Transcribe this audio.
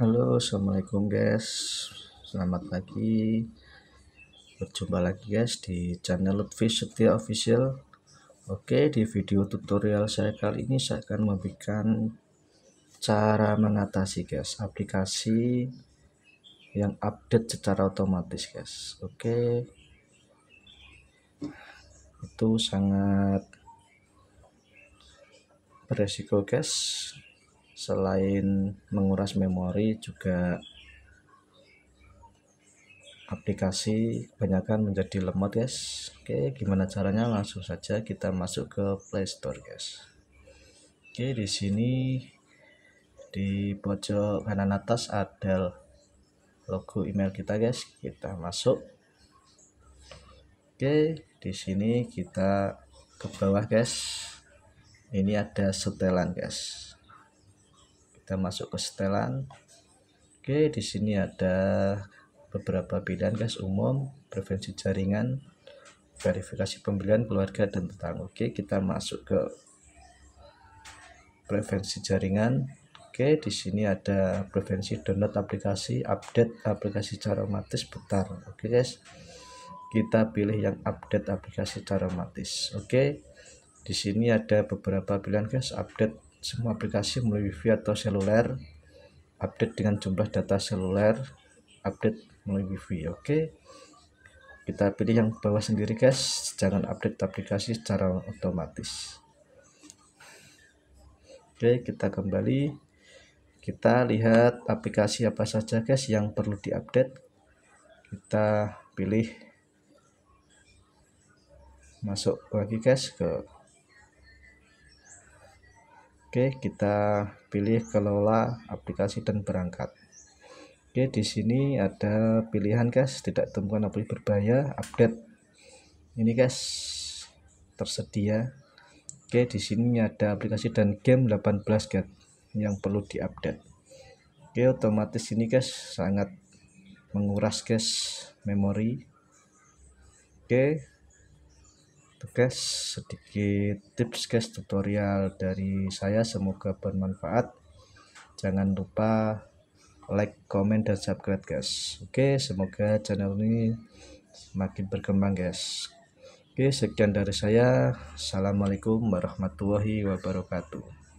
Halo, assalamualaikum guys. Selamat pagi. Berjumpa lagi guys di channel Lutfi Setia Official. Oke, di video tutorial saya kali ini saya akan memberikan cara mengatasi guys aplikasi yang update secara otomatis guys. Oke. Itu sangat beresiko guys selain menguras memori juga aplikasi kebanyakan menjadi lemot guys oke gimana caranya langsung saja kita masuk ke playstore guys oke di sini di pojok kanan atas ada logo email kita guys kita masuk oke di sini kita ke bawah guys ini ada setelan guys kita masuk ke setelan oke di sini ada beberapa pilihan guys umum prevensi jaringan verifikasi pembelian keluarga dan tetangga oke kita masuk ke prevensi jaringan oke di sini ada prevensi download aplikasi update aplikasi secara otomatis putar oke guys kita pilih yang update aplikasi secara otomatis oke di sini ada beberapa pilihan guys update semua aplikasi melalui wifi atau seluler update dengan jumlah data seluler update melalui wifi oke okay. kita pilih yang bawah sendiri guys jangan update aplikasi secara otomatis oke okay, kita kembali kita lihat aplikasi apa saja guys yang perlu diupdate kita pilih masuk lagi guys ke Oke, kita pilih kelola aplikasi dan berangkat. Oke, di sini ada pilihan guys, tidak temukan aplikasi berbahaya, update. Ini guys, tersedia. Oke, di sini ada aplikasi dan game 18 guys yang perlu diupdate. Oke, otomatis ini guys sangat menguras guys memori. Oke, guys sedikit tips guys tutorial dari saya semoga bermanfaat jangan lupa like comment dan subscribe guys oke semoga channel ini makin berkembang guys oke sekian dari saya assalamualaikum warahmatullahi wabarakatuh